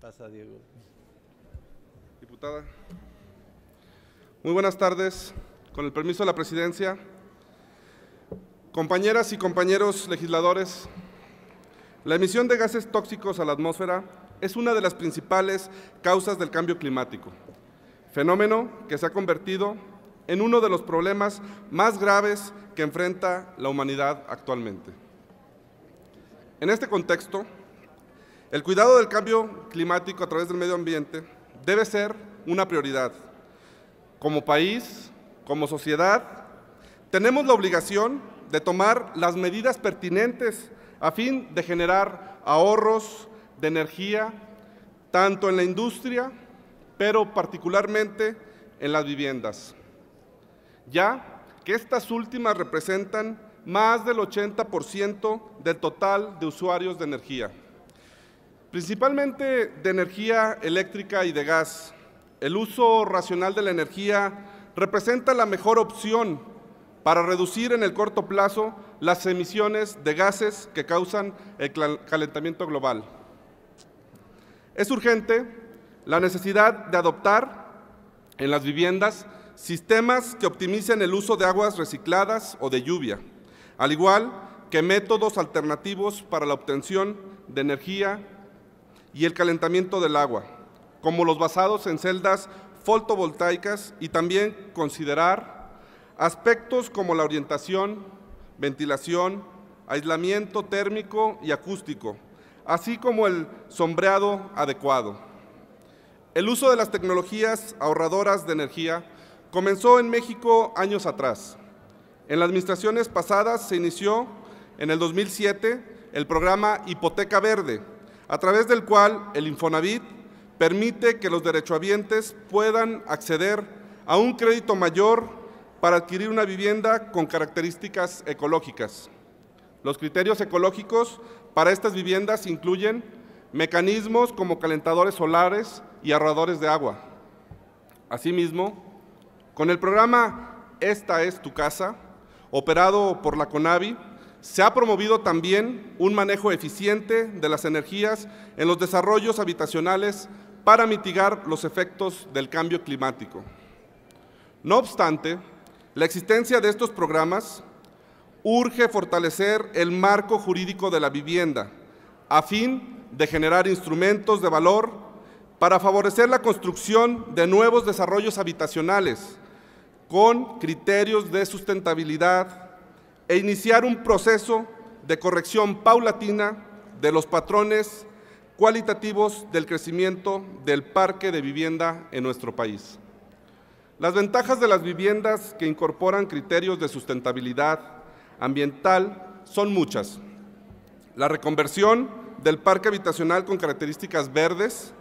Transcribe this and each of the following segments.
Pasa, Diego. Diputada. Muy buenas tardes. Con el permiso de la presidencia, compañeras y compañeros legisladores, la emisión de gases tóxicos a la atmósfera es una de las principales causas del cambio climático, fenómeno que se ha convertido en uno de los problemas más graves que enfrenta la humanidad actualmente. En este contexto, el cuidado del cambio climático a través del medio ambiente debe ser una prioridad. Como país, como sociedad, tenemos la obligación de tomar las medidas pertinentes a fin de generar ahorros de energía, tanto en la industria, pero particularmente en las viviendas, ya que estas últimas representan más del 80% del total de usuarios de energía principalmente de energía eléctrica y de gas. El uso racional de la energía representa la mejor opción para reducir en el corto plazo las emisiones de gases que causan el calentamiento global. Es urgente la necesidad de adoptar en las viviendas sistemas que optimicen el uso de aguas recicladas o de lluvia, al igual que métodos alternativos para la obtención de energía y el calentamiento del agua, como los basados en celdas fotovoltaicas y también considerar aspectos como la orientación, ventilación, aislamiento térmico y acústico, así como el sombreado adecuado. El uso de las tecnologías ahorradoras de energía comenzó en México años atrás. En las administraciones pasadas se inició en el 2007 el programa Hipoteca Verde, a través del cual el Infonavit permite que los derechohabientes puedan acceder a un crédito mayor para adquirir una vivienda con características ecológicas. Los criterios ecológicos para estas viviendas incluyen mecanismos como calentadores solares y ahorradores de agua. Asimismo, con el programa Esta es tu casa, operado por la CONAVI, se ha promovido también un manejo eficiente de las energías en los desarrollos habitacionales para mitigar los efectos del cambio climático. No obstante, la existencia de estos programas urge fortalecer el marco jurídico de la vivienda a fin de generar instrumentos de valor para favorecer la construcción de nuevos desarrollos habitacionales con criterios de sustentabilidad, e iniciar un proceso de corrección paulatina de los patrones cualitativos del crecimiento del parque de vivienda en nuestro país. Las ventajas de las viviendas que incorporan criterios de sustentabilidad ambiental son muchas. La reconversión del parque habitacional con características verdes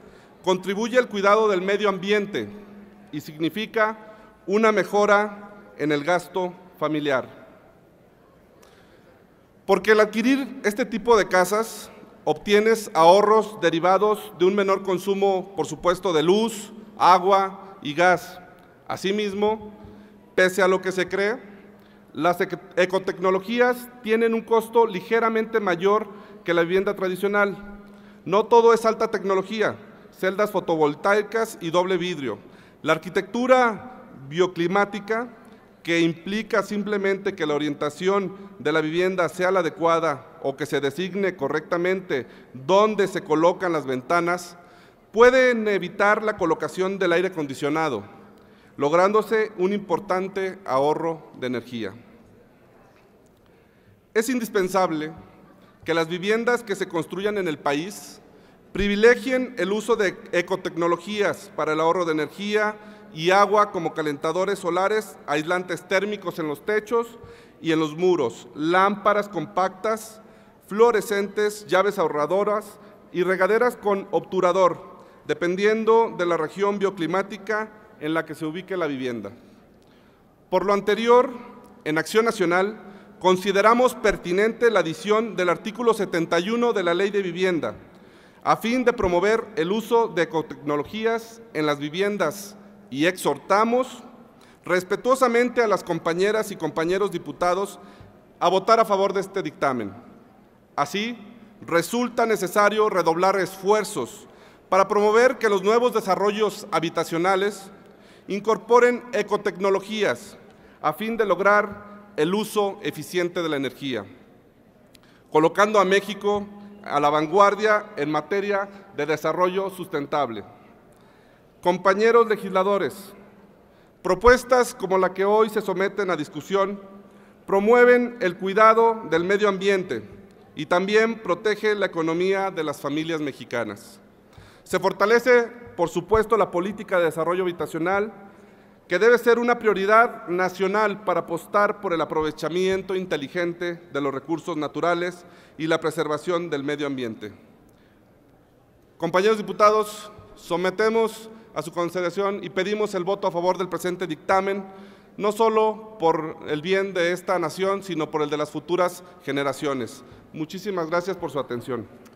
contribuye al cuidado del medio ambiente y significa una mejora en el gasto familiar. Porque al adquirir este tipo de casas, obtienes ahorros derivados de un menor consumo, por supuesto, de luz, agua y gas. Asimismo, pese a lo que se cree, las ecotecnologías tienen un costo ligeramente mayor que la vivienda tradicional. No todo es alta tecnología, celdas fotovoltaicas y doble vidrio. La arquitectura bioclimática que implica simplemente que la orientación de la vivienda sea la adecuada o que se designe correctamente dónde se colocan las ventanas, pueden evitar la colocación del aire acondicionado, lográndose un importante ahorro de energía. Es indispensable que las viviendas que se construyan en el país privilegien el uso de ecotecnologías para el ahorro de energía, y agua como calentadores solares, aislantes térmicos en los techos y en los muros, lámparas compactas, fluorescentes, llaves ahorradoras y regaderas con obturador, dependiendo de la región bioclimática en la que se ubique la vivienda. Por lo anterior, en Acción Nacional, consideramos pertinente la adición del artículo 71 de la Ley de Vivienda, a fin de promover el uso de ecotecnologías en las viviendas y exhortamos respetuosamente a las compañeras y compañeros diputados a votar a favor de este dictamen. Así, resulta necesario redoblar esfuerzos para promover que los nuevos desarrollos habitacionales incorporen ecotecnologías a fin de lograr el uso eficiente de la energía, colocando a México a la vanguardia en materia de desarrollo sustentable compañeros legisladores, propuestas como la que hoy se someten a discusión promueven el cuidado del medio ambiente y también protege la economía de las familias mexicanas. Se fortalece, por supuesto, la política de desarrollo habitacional, que debe ser una prioridad nacional para apostar por el aprovechamiento inteligente de los recursos naturales y la preservación del medio ambiente. Compañeros diputados, sometemos a su consideración y pedimos el voto a favor del presente dictamen, no solo por el bien de esta nación, sino por el de las futuras generaciones. Muchísimas gracias por su atención.